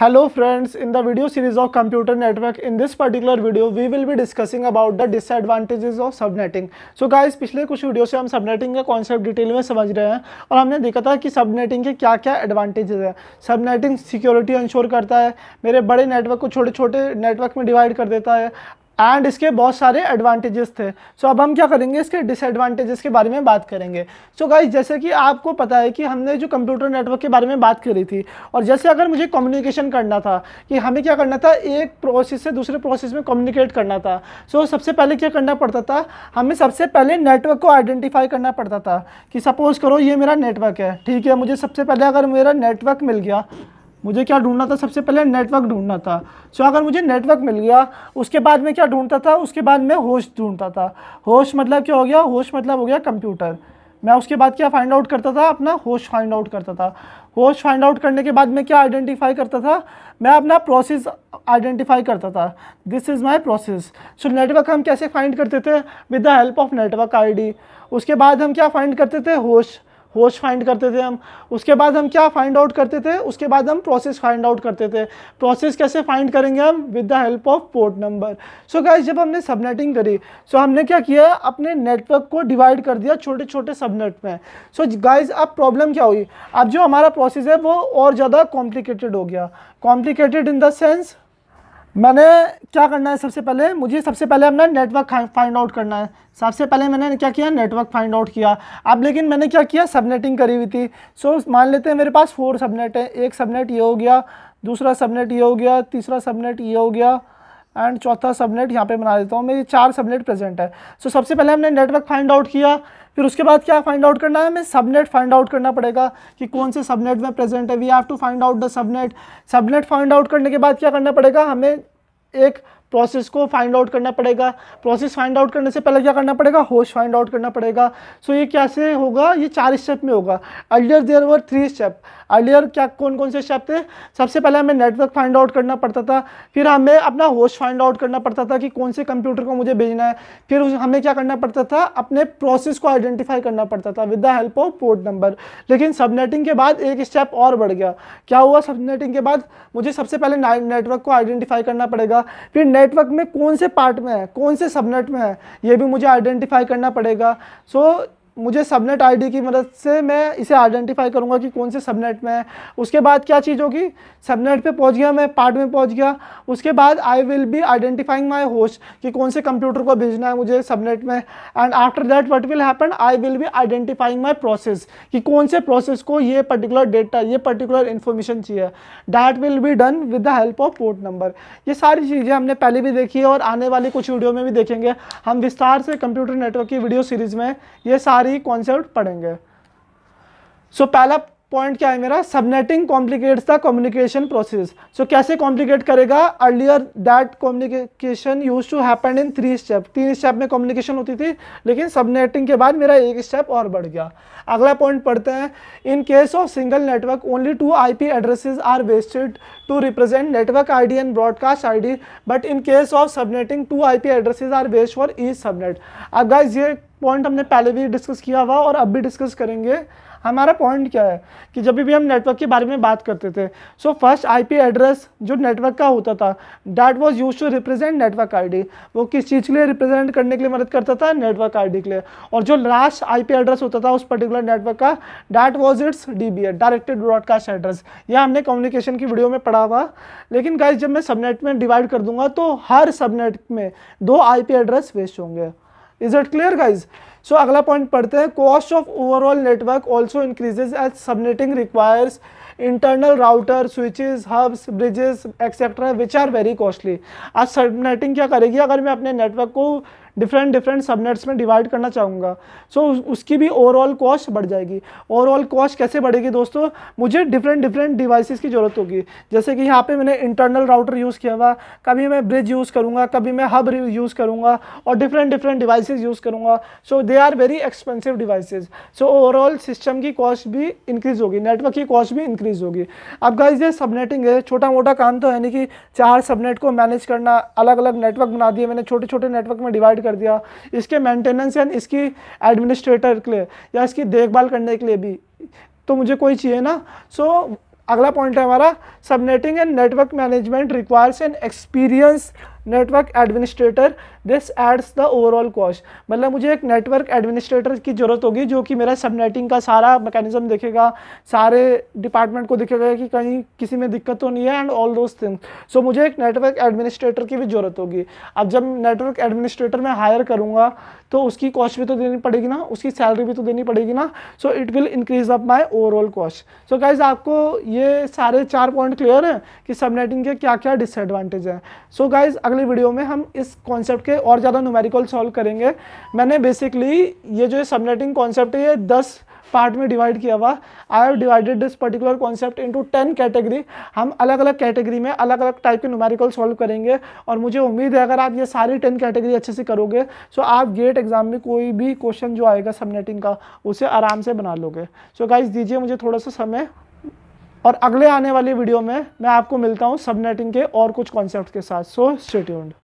Hello friends, in the video series of computer network, in this particular video, we will be discussing about the disadvantages of subnetting. So guys, पिछले कुछ video से हम subnetting का concept detail में समझ रहे हैं और हमने देखा था कि सबनेटिंग के क्या क्या एडवांटेजेस हैं सबनेटिंग सिक्योरिटी इंश्योर करता है मेरे बड़े नेटवर्क को छोटे छोटे नेटवर्क में डिवाइड कर देता है एंड इसके बहुत सारे एडवांटेजेस थे सो so, अब हम क्या करेंगे इसके डिसएडवांटेजेस के बारे में बात करेंगे सो so, गाइज जैसे कि आपको पता है कि हमने जो कंप्यूटर नेटवर्क के बारे में बात करी थी और जैसे अगर मुझे कम्युनिकेशन करना था कि हमें क्या करना था एक प्रोसेस से दूसरे प्रोसेस में कम्युनिकेट करना था सो so, सबसे पहले क्या करना पड़ता था हमें सबसे पहले नेटवर्क को आइडेंटिफाई करना पड़ता था कि सपोज़ करो ये मेरा नेटवर्क है ठीक है मुझे सबसे पहले अगर मेरा नेटवर्क मिल गया मुझे क्या ढूंढना था सबसे पहले नेटवर्क ढूंढना था सो अगर मुझे नेटवर्क मिल गया उसके बाद में क्या ढूंढता था उसके बाद में होस्ट ढूंढता था होस्ट मतलब क्या हो गया होस्ट मतलब हो गया कंप्यूटर मैं उसके बाद क्या फाइंड आउट करता था अपना होस्ट फाइंड आउट करता था होस्ट फाइंड आउट करने के बाद मैं क्या आइडेंटिफाई करता था मैं अपना प्रोसेस आइडेंटिफाई करता था this is my process so network हम कैसे फाइंड करते थे with the help of network I उसके बाद हम क्या फाइंड करते थे होस्ट होस्ट फाइंड करते थे हम उसके बाद हम क्या फाइंड आउट करते थे उसके बाद हम प्रोसेस फाइंड आउट करते थे प्रोसेस कैसे फाइंड करेंगे हम with the help of port number so guys जब हमने सबनेटिंग करी सो so हमने क्या किया अपने नेटवर्क को डिवाइड कर दिया छोटे छोटे सबनेट में सो so गाइज अब प्रॉब्लम क्या हुई अब जो हमारा प्रोसेस है वो और ज़्यादा कॉम्प्लिकेटेड हो गया कॉम्प्लिकेटेड इन द सेंस मैंने क्या करना है सबसे पहले मुझे सबसे पहले अपना नेटवर्क फाइंड आउट करना है सबसे पहले मैंने क्या किया नेटवर्क फाइंड आउट किया अब लेकिन मैंने क्या किया सबनेटिंग करी हुई थी सो मान लेते हैं मेरे पास फोर सबनेट है एक सबनेट ये हो गया दूसरा सबनेट ये हो गया तीसरा सबनेट ये हो गया एंड चौथा सबनेट यहाँ पे बना देता हूँ मेरी चार सबनेट प्रेजेंट है सो so, सबसे पहले हमने नेटवर्क फाइंड आउट किया फिर उसके बाद क्या फाइंड आउट करना है हमें सबनेट फाइंड आउट करना पड़ेगा कि कौन से सबनेट में प्रेजेंट है we have to find out the subnet subnet find out करने के बाद क्या करना पड़ेगा हमें एक प्रोसेस को फाइंड आउट करना पड़ेगा प्रोसेस फाइंड आउट करने से पहले क्या करना पड़ेगा होस्ट फाइंड आउट करना पड़ेगा सो so, ये कैसे होगा ये चार स्टेप में होगा earlier there were three step earlier क्या कौन कौन से स्टेप थे सबसे पहले हमें नेटवर्क फाइंड आउट करना पड़ता था फिर हमें अपना होस्ट फाइंड आउट करना पड़ता था कि कौन से कंप्यूटर को मुझे भेजना है फिर हमें क्या करना पड़ता था अपने प्रोसेस को आइडेंटिफाई करना पड़ता था with the help of port number लेकिन सबनेटिंग के बाद एक स्टेप और बढ़ गया क्या हुआ सबनेटिंग के बाद मुझे सबसे पहले नेटवर्क को आइडेंटिफाई करना पड़ेगा फिर नेटवर्क में कौन से पार्ट में है कौन से सबनेट में है ये भी मुझे आइडेंटिफाई करना पड़ेगा सो so, मुझे सबनेट आईडी की मदद से मैं इसे आइडेंटिफाई करूँगा कि कौन से सबनेट में है उसके बाद क्या चीज़ होगी सबनेट पे पहुँच गया मैं पार्ट में पहुँच गया उसके बाद I will be identifying my host कि कौन से कंप्यूटर को भेजना है मुझे सबनेट में and after that what will happen I will be identifying my process कि कौन से प्रोसेस को ये पर्टिकुलर डेटा ये पर्टिकुलर इन्फॉर्मेशन चाहिए that will be done with the help of port number ये सारी चीज़ें हमने पहले भी देखी है और आने वाली कुछ वीडियो में भी देखेंगे हम विस्तार से कंप्यूटर नेटवर्क की वीडियो सीरीज़ में ये सारी सारे ही कॉन्सेप्ट पढ़ेंगे सो so, पहला पॉइंट क्या है मेरा subnetting complicates the communication process so कैसे कॉम्प्लिकेट करेगा earlier that communication used to happen in three step तीन स्टेप में कम्युनिकेशन होती थी लेकिन सबनेटिंग के बाद मेरा एक स्टेप और बढ़ गया अगला पॉइंट पढ़ते हैं in case of single network only two I P addresses are wasted to represent network I D and broadcast I D but in case of subnetting two I P addresses are waste for each subnet अगर ये point हमने पहले भी discuss किया हुआ और अब भी डिस्कस करेंगे हमारा पॉइंट क्या है कि जब भी हम नेटवर्क के बारे में बात करते थे सो फर्स्ट आईपी एड्रेस जो नेटवर्क का होता था that was used to represent network ID वो किस चीज़ के लिए रिप्रेजेंट करने के लिए मदद करता था नेटवर्क आईडी के लिए और जो लास्ट आईपी एड्रेस होता था उस पर्टिकुलर नेटवर्क का that was it's D B directed broadcast address यह हमने कम्युनिकेशन की वीडियो में पढ़ा हुआ लेकिन गाइज जब मैं सबनेट में डिवाइड कर दूंगा तो हर सबनेट में दो आई एड्रेस वेस्ट होंगे is it clear guys so अगला पॉइंट पढ़ते हैं cost of overall network also increases as subnetting requires internal router switches hubs bridges etcetera which are very costly आज सबनेटिंग क्या करेगी अगर मैं अपने नेटवर्क को डिफरेंट डिफरेंट सबनेट्स में डिवाइड करना चाहूँगा सो so, उसकी भी ओवरऑल कॉस्ट बढ़ जाएगी ओवरऑल कॉस्ट कैसे बढ़ेगी दोस्तों मुझे डिफरेंट डिफरेंट डिवाइसेस की ज़रूरत होगी जैसे कि यहाँ पे मैंने इंटरनल राउटर यूज़ किया हुआ कभी मैं ब्रिज यूज़ करूँगा कभी मैं हब यूज़ करूँगा और डिफरेंट डिफरेंट डिवाइसेज यूज़ करूँगा so they are very expensive devices so overall system की कॉस्ट भी इंक्रीज़ होगी नेटवर्क की कॉस्ट भी इंक्रीज़ होगी अब गाइज ये सबनेटिंग है छोटा मोटा काम तो है नहीं कि चार सबनेट को मैनेज करना अलग अलग नेटवर्क बना दिए मैंने छोटे छोटे नेटवर्क में डिवाइड डिवाइड कर दिया इसके मेंटेनेंस एंड इसकी एडमिनिस्ट्रेटर के लिए या इसकी देखभाल करने के लिए भी तो मुझे कोई चाहिए ना सो so, अगला पॉइंट है हमारा subnetting and network management requires an experience network administrator this adds the overall cost मतलब मुझे एक नेटवर्क एडमिनिस्ट्रेटर की ज़रूरत होगी जो कि मेरा सबनेटिंग का सारा मैकेनिज्म देखेगा सारे डिपार्टमेंट को देखेगा कि कहीं किसी में दिक्कत तो नहीं है and all those things so मुझे एक नेटवर्क एडमिनिस्ट्रेटर की भी ज़रूरत होगी अब जब नेटवर्क एडमिनिस्ट्रेटर मैं हायर करूँगा तो उसकी कॉस्ट भी तो देनी पड़ेगी ना उसकी सैलरी भी तो देनी पड़ेगी ना so it will increase up my overall cost so guys आपको ये सारे चार पॉइंट क्लियर हैं कि सबनेटिंग के क्या क्या डिसएडवांटेज हैं सो गाइज़ अगली वीडियो में हम इस कॉन्सेप्ट के और ज़्यादा नुमेरिकल सॉल्व करेंगे मैंने बेसिकली ये जो सबनेटिंग कॉन्सेप्ट है ये दस पार्ट में डिवाइड किया हुआ I have divided this particular concept into ten category हम अलग अलग कैटेगरी में अलग अलग टाइप के नुमेरिकल सॉल्व करेंगे और मुझे उम्मीद है अगर आप ये सारी टेन कैटेगरी अच्छे से करोगे तो आप गेट एग्जाम में कोई भी क्वेश्चन जो आएगा सबनेटिंग का उसे आराम से बना लोगे सो गाइज दीजिए मुझे थोड़ा सा समय और अगले आने वाली वीडियो में मैं आपको मिलता हूँ सबनेटिंग के और कुछ कॉन्सेप्ट के साथ सो स्टेट्यून्ड